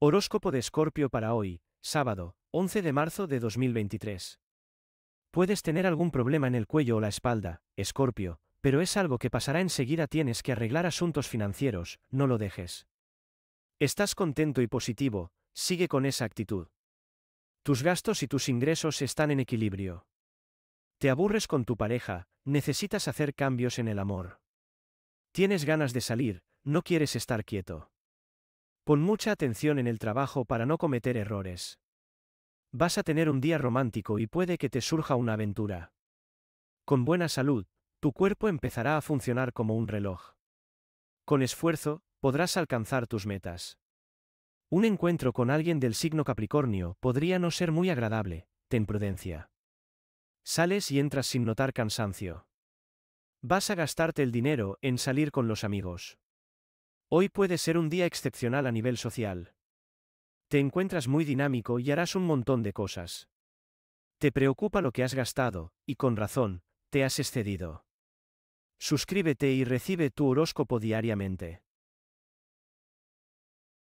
Horóscopo de Escorpio para hoy, sábado, 11 de marzo de 2023. Puedes tener algún problema en el cuello o la espalda, Escorpio, pero es algo que pasará enseguida tienes que arreglar asuntos financieros, no lo dejes. Estás contento y positivo, sigue con esa actitud. Tus gastos y tus ingresos están en equilibrio. Te aburres con tu pareja, necesitas hacer cambios en el amor. Tienes ganas de salir, no quieres estar quieto. Pon mucha atención en el trabajo para no cometer errores. Vas a tener un día romántico y puede que te surja una aventura. Con buena salud, tu cuerpo empezará a funcionar como un reloj. Con esfuerzo, podrás alcanzar tus metas. Un encuentro con alguien del signo Capricornio podría no ser muy agradable, ten prudencia. Sales y entras sin notar cansancio. Vas a gastarte el dinero en salir con los amigos. Hoy puede ser un día excepcional a nivel social. Te encuentras muy dinámico y harás un montón de cosas. Te preocupa lo que has gastado, y con razón, te has excedido. Suscríbete y recibe tu horóscopo diariamente.